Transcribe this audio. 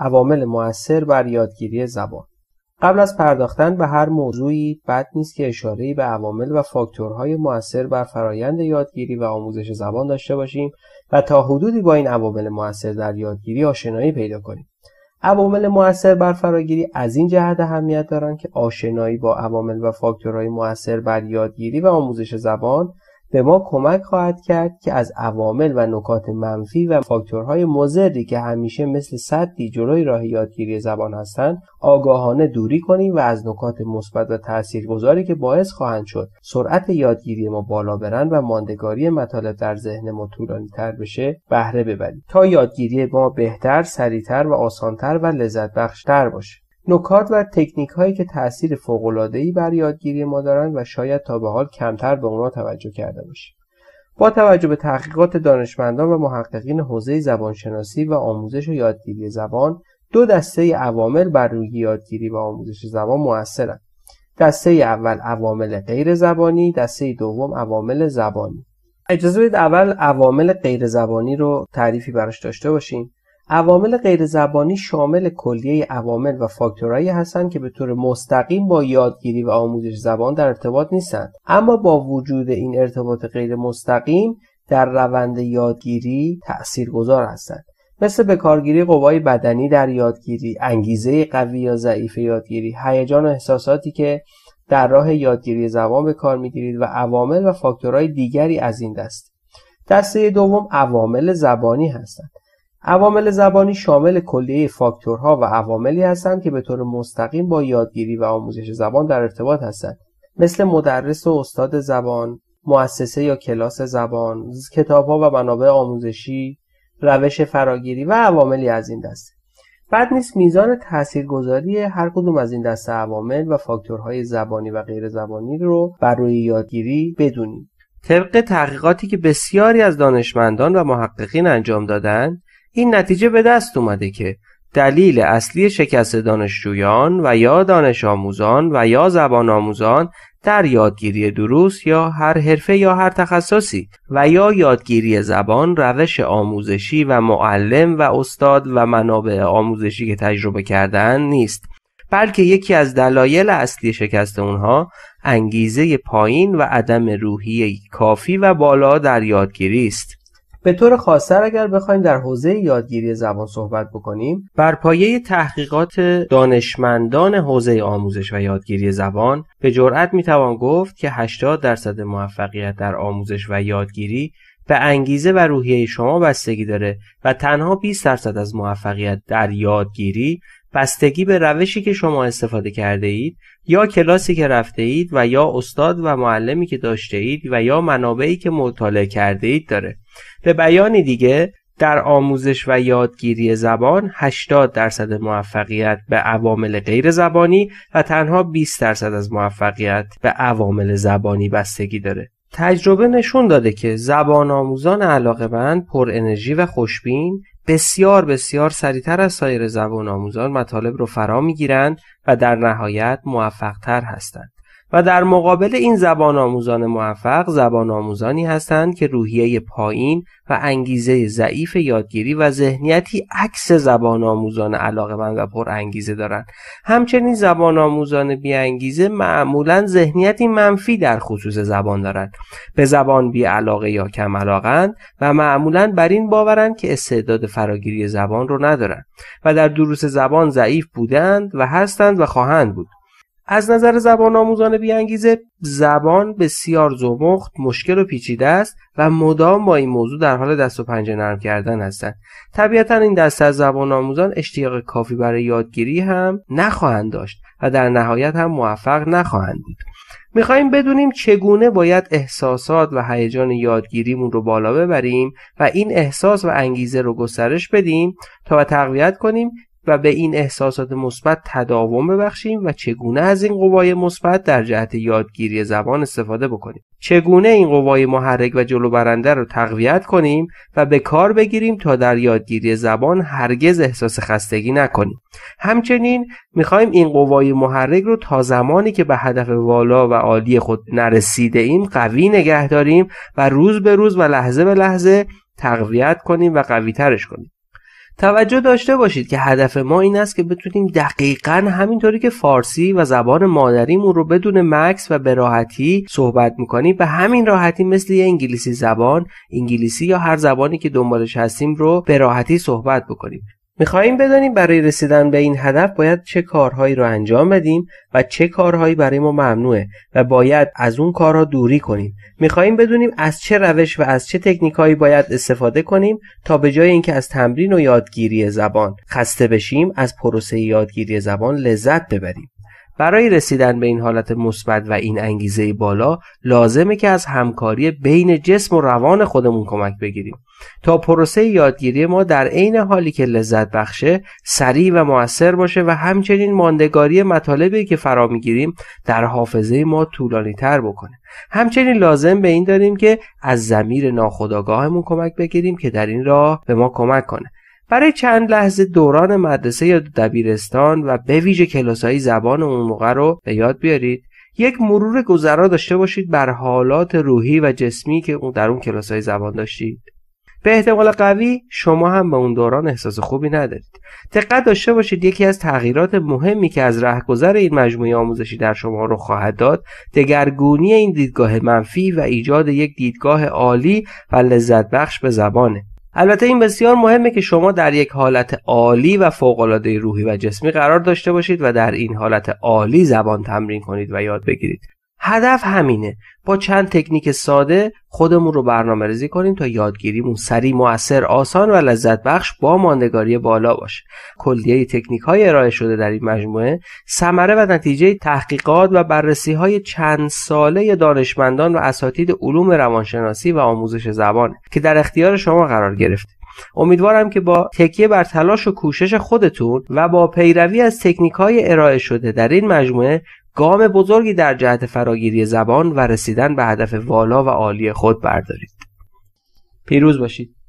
عوامل مؤثر بر یادگیری زبان قبل از پرداختن به هر موضوعی بد نیست که اشارهای به عوامل و فاکتورهای مؤثر بر فرایند یادگیری و آموزش زبان داشته باشیم و تا حدودی با این عوامل مؤثر در یادگیری آشنایی پیدا کنیم عوامل مؤثر بر فراگیری از این جهت اهمیت دارند که آشنایی با عوامل و فاکتورهای مؤثر بر یادگیری و آموزش زبان به ما کمک خواهد کرد که از عوامل و نکات منفی و فاکتورهای مضری که همیشه مثل صدی جلوی راه یادگیری زبان هستند آگاهانه دوری کنیم و از نکات مثبت و تاثیرگذاری که باعث خواهند شد سرعت یادگیری ما بالا برند و ماندگاری مطالب در ذهن ما تر بشه بهره ببریم تا یادگیری ما بهتر سریعتر و آسانتر و لذت بخشتر باشه نکات و تکنیک هایی که تاثیر فوق العاده بر یادگیری ما دارند و شاید تا به حال کمتر به اونا توجه کرده باشیم با توجه به تحقیقات دانشمندان و محققین حوزه زبانشناسی و آموزش و یادگیری زبان دو دسته عوامل بر روی یادگیری و آموزش زبان موثرند دسته اول عوامل غیر زبانی دسته دوم عوامل زبانی اجازه بدید اول عوامل غیر زبانی رو تعریفی براش داشته باشیم عوامل زبانی شامل کلیه عوامل و فاکتورهایی هستند که به طور مستقیم با یادگیری و آموزش زبان در ارتباط نیستند اما با وجود این ارتباط غیر مستقیم در روند یادگیری تاثیرگذار هستند مثل به کارگیری قوای بدنی در یادگیری انگیزه قوی یا ضعیف یادگیری هیجان و احساساتی که در راه یادگیری زبان به کار میگیرید و عوامل و فاکتورهای دیگری از این دست دسته دوم عوامل زبانی هستند عوامل زبانی شامل کلیه فاکتورها و عواملی هستند که به طور مستقیم با یادگیری و آموزش زبان در ارتباط هستند مثل مدرس و استاد زبان، مؤسسه یا کلاس زبان، کتابها و منابع آموزشی، روش فراگیری و عواملی از این دسته. بعد نیست میزان تاثیرگذاری هر کدوم از این دسته عوامل و فاکتورهای زبانی و غیر زبانی رو بر روی یادگیری بدونیم. طبق تحقیقاتی که بسیاری از دانشمندان و محققین انجام دادند، این نتیجه به دست اومده که دلیل اصلی شکست دانشجویان و یا دانش آموزان و یا زبان آموزان در یادگیری دروس یا هر حرفه یا هر تخصصی و یا یادگیری زبان روش آموزشی و معلم و استاد و منابع آموزشی که تجربه کردن نیست بلکه یکی از دلایل اصلی شکست اونها انگیزه پایین و عدم روحی کافی و بالا در یادگیری است به طور خاصتر اگر بخوایم در حوزه یادگیری زبان صحبت بکنیم بر پایه تحقیقات دانشمندان حوزه آموزش و یادگیری زبان به جرأت میتوان گفت که 80 درصد موفقیت در آموزش و یادگیری به انگیزه و روحیه شما بستگی داره و تنها 20 درصد از موفقیت در یادگیری بستگی به روشی که شما استفاده کرده اید یا کلاسی که رفته اید و یا استاد و معلمی که داشته اید و یا منابعی که مطالعه کرده اید داره به بیان دیگه در آموزش و یادگیری زبان 80 درصد موفقیت به عوامل غیر زبانی و تنها 20 درصد از موفقیت به عوامل زبانی بستگی داره تجربه نشون داده که زبان آموزان علاقه من پر انرژی و خوشبین بسیار بسیار سریعتر از سایر زبان آموزان مطالب را فرا میگیرند و در نهایت موفقتر هستند و در مقابل این زبان آموزان موفق زبان آموزانی هستند که روحیه پایین و انگیزه ضعیف یادگیری و ذهنیتی عکس زبان آموزان من و پر انگیزه دارند همچنین زبان آموزان بی انگیزه معمولا ذهنیتی منفی در خصوص زبان دارند به زبان بی علاقه یا کم و معمولا بر این باورند که استعداد فراگیری زبان رو ندارند و در دروس زبان ضعیف بودند و هستند و خواهند بود از نظر زبان آموزان بیانگیزه زبان بسیار زمخت، مشکل و پیچیده است و مدام با این موضوع در حال دست و پنجه نرم کردن هستند. طبیعتا این دسته از زبان آموزان اشتیاق کافی برای یادگیری هم نخواهند داشت و در نهایت هم موفق نخواهند بود. میخوایم بدونیم چگونه باید احساسات و هیجان یادگیریمون رو بالا ببریم و این احساس و انگیزه رو گسترش بدیم تا تقویت کنیم و به این احساسات مثبت تداوم ببخشیم و چگونه از این قوای مثبت در جهت یادگیری زبان استفاده بکنیم چگونه این قوای محرک و جلوبرنده رو تقویت کنیم و به کار بگیریم تا در یادگیری زبان هرگز احساس خستگی نکنیم همچنین میخوایم این قوای محرک رو تا زمانی که به هدف والا و عالی خود نرسیده ایم قوی نگه داریم و روز به روز و لحظه به لحظه تقویت کنیم و قویترش کنیم توجه داشته باشید که هدف ما این است که بتونیم دقیقا همینطوری که فارسی و زبان مادریمون رو بدون مکس و براحتی صحبت میکنیم به همین راحتی مثل یه انگلیسی زبان انگلیسی یا هر زبانی که دنبالش هستیم رو به راحتی صحبت بکنیم میخواهیم بدانیم برای رسیدن به این هدف باید چه کارهایی را انجام بدیم و چه کارهایی برای ما ممنوعه و باید از اون کارها دوری کنیم میخواهیم بدونیم از چه روش و از چه تکنیکهایی باید استفاده کنیم تا به جای اینکه از تمرین و یادگیری زبان خسته بشیم از پروسه یادگیری زبان لذت ببریم برای رسیدن به این حالت مثبت و این انگیزه بالا لازمه که از همکاری بین جسم و روان خودمون کمک بگیریم تا پروسه یادگیری ما در عین حالی که لذت بخشه سریع و موثر باشه و همچنین ماندگاری مطالبی که فرا میگیریم در حافظه ما طولانی تر بکنه همچنین لازم به این داریم که از زمیر ناخودآگاهمون کمک بگیریم که در این راه به ما کمک کنه برای چند لحظه دوران مدرسه یا دبیرستان و به ویژه کلاسایی زبان اون موقع رو به یاد بیارید یک مرور گذرا داشته باشید بر حالات روحی و جسمی که اون در اون کلاسهای زبان داشتید به احتمال قوی شما هم به اون دوران احساس خوبی ندارید دقت داشته باشید یکی از تغییرات مهمی که از رهگذر این مجموعه آموزشی در شما رو خواهد داد دگرگونی این دیدگاه منفی و ایجاد یک دیدگاه عالی و لذت بخش به زبانه البته این بسیار مهمه که شما در یک حالت عالی و فوقالعاده روحی و جسمی قرار داشته باشید و در این حالت عالی زبان تمرین کنید و یاد بگیرید هدف همینه با چند تکنیک ساده خودمون رو برنامه ریزی کنیم تا یادگیریمون سریع مؤثر آسان و لذت بخش با ماندگاری بالا باشه کلیه تکنیک های ارائه شده در این مجموعه ثمره و نتیجه تحقیقات و بررسی های چند ساله دانشمندان و اساتید علوم روانشناسی و آموزش زبان که در اختیار شما قرار گرفته امیدوارم که با تکیه بر تلاش و کوشش خودتون و با پیروی از تکنیک های ارائه شده در این مجموعه گام بزرگی در جهت فراگیری زبان و رسیدن به هدف والا و عالی خود بردارید پیروز باشید